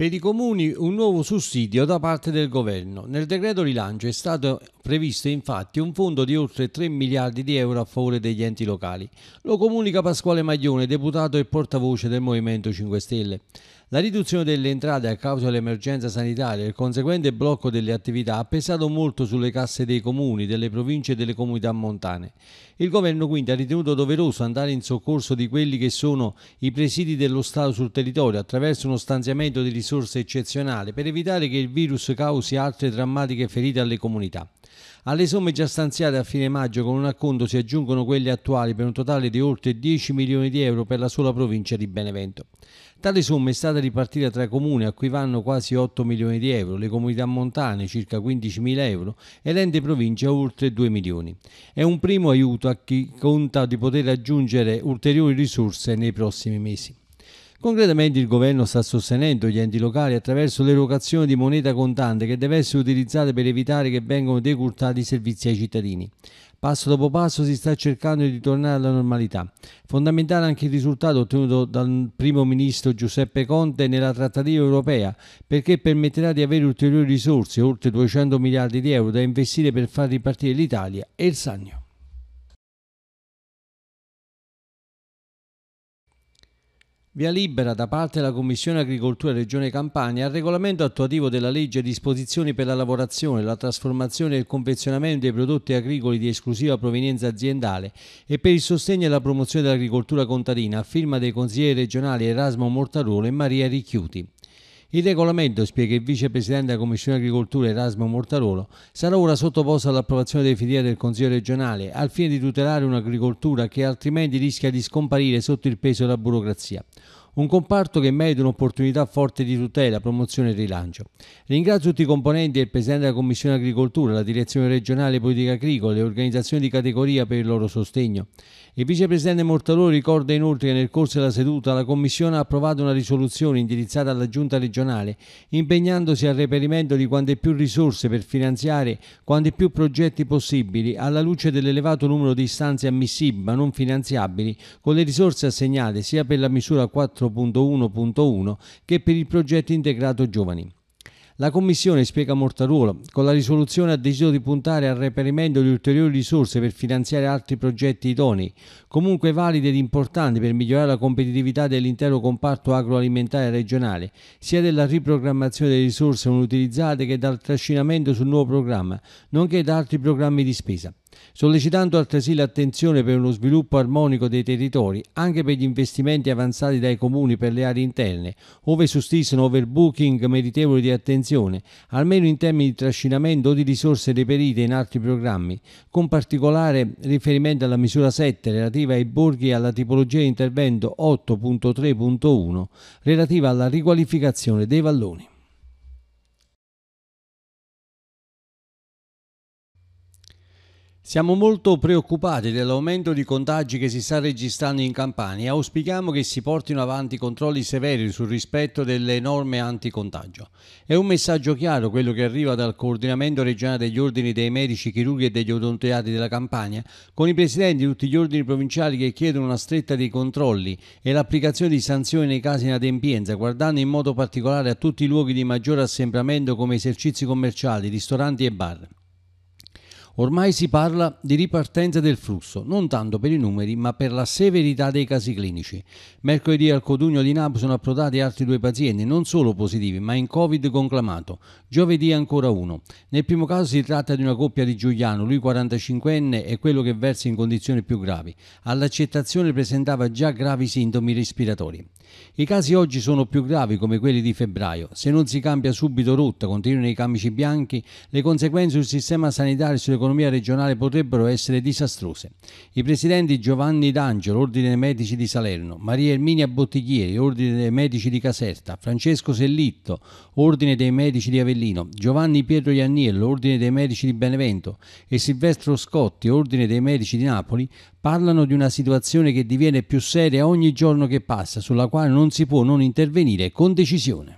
Per i comuni un nuovo sussidio da parte del governo. Nel decreto rilancio è stato previsto infatti un fondo di oltre 3 miliardi di euro a favore degli enti locali. Lo comunica Pasquale Maglione, deputato e portavoce del Movimento 5 Stelle. La riduzione delle entrate a causa dell'emergenza sanitaria e il conseguente blocco delle attività ha pesato molto sulle casse dei comuni, delle province e delle comunità montane. Il governo quindi ha ritenuto doveroso andare in soccorso di quelli che sono i presidi dello Stato sul territorio attraverso uno stanziamento di risorse eccezionali per evitare che il virus causi altre drammatiche ferite alle comunità. Alle somme già stanziate a fine maggio con un acconto si aggiungono quelle attuali per un totale di oltre 10 milioni di euro per la sola provincia di Benevento. Tale somma è stata ripartita tra i comuni a cui vanno quasi 8 milioni di euro, le comunità montane circa 15 mila euro e l'ente provincia oltre 2 milioni. È un primo aiuto a chi conta di poter aggiungere ulteriori risorse nei prossimi mesi. Concretamente il governo sta sostenendo gli enti locali attraverso l'erogazione di moneta contante che deve essere utilizzata per evitare che vengano decurtati i servizi ai cittadini. Passo dopo passo si sta cercando di tornare alla normalità. Fondamentale anche il risultato ottenuto dal primo ministro Giuseppe Conte nella trattativa europea, perché permetterà di avere ulteriori risorse, oltre 200 miliardi di euro, da investire per far ripartire l'Italia e il Sannio. Via libera da parte della Commissione Agricoltura Regione Campania al regolamento attuativo della legge disposizioni per la lavorazione, la trasformazione e il confezionamento dei prodotti agricoli di esclusiva provenienza aziendale e per il sostegno e la promozione dell'agricoltura contadina a firma dei consiglieri regionali Erasmo Mortarolo e Maria Ricchiuti. Il regolamento, spiega il vicepresidente della Commissione Agricoltura Erasmo Mortarolo, sarà ora sottoposto all'approvazione definitiva del Consiglio regionale al fine di tutelare un'agricoltura che altrimenti rischia di scomparire sotto il peso della burocrazia. Un comparto che merita un'opportunità forte di tutela, promozione e rilancio. Ringrazio tutti i componenti e il Presidente della Commissione Agricoltura, la Direzione Regionale Politica Agricola e le organizzazioni di categoria per il loro sostegno. Il Vicepresidente Mortalò ricorda inoltre che nel corso della seduta la Commissione ha approvato una risoluzione indirizzata alla Giunta regionale, impegnandosi al reperimento di quante più risorse per finanziare quanti più progetti possibili alla luce dell'elevato numero di istanze ammissibili ma non finanziabili con le risorse assegnate sia per la misura 4 4.1.1 che per il progetto integrato giovani. La Commissione, spiega Mortaruolo, con la risoluzione ha deciso di puntare al reperimento di ulteriori risorse per finanziare altri progetti idonei, comunque validi ed importanti per migliorare la competitività dell'intero comparto agroalimentare regionale, sia della riprogrammazione delle risorse non utilizzate che dal trascinamento sul nuovo programma, nonché da altri programmi di spesa sollecitando altresì l'attenzione per uno sviluppo armonico dei territori anche per gli investimenti avanzati dai comuni per le aree interne, ove sussistono overbooking meritevoli di attenzione, almeno in termini di trascinamento o di risorse reperite in altri programmi, con particolare riferimento alla misura 7 relativa ai borghi e alla tipologia di intervento 8.3.1 relativa alla riqualificazione dei valloni. Siamo molto preoccupati dell'aumento di contagi che si sta registrando in Campania e auspichiamo che si portino avanti controlli severi sul rispetto delle norme anticontagio. È un messaggio chiaro quello che arriva dal coordinamento regionale degli ordini dei medici, chirurghi e degli odontoiati della Campania, con i presidenti di tutti gli ordini provinciali che chiedono una stretta dei controlli e l'applicazione di sanzioni nei casi in adempienza, guardando in modo particolare a tutti i luoghi di maggior assembramento come esercizi commerciali, ristoranti e bar. Ormai si parla di ripartenza del flusso, non tanto per i numeri, ma per la severità dei casi clinici. Mercoledì al Codugno di Napoli sono approdati altri due pazienti, non solo positivi, ma in Covid conclamato. Giovedì ancora uno. Nel primo caso si tratta di una coppia di Giuliano, lui 45enne e quello che versa in condizioni più gravi. All'accettazione presentava già gravi sintomi respiratori. I casi oggi sono più gravi come quelli di febbraio. Se non si cambia subito rotta, continuano i camici bianchi, le conseguenze sul sistema sanitario e sull'economia regionale potrebbero essere disastrose. I presidenti Giovanni D'Angelo, Ordine dei Medici di Salerno, Maria Erminia Bottiglieri, Ordine dei Medici di Caserta, Francesco Sellitto, Ordine dei Medici di Avellino, Giovanni Pietro Ianniello, Ordine dei Medici di Benevento e Silvestro Scotti, Ordine dei Medici di Napoli, parlano di una situazione che diviene più seria ogni giorno che passa, sulla quale non si può non intervenire con decisione.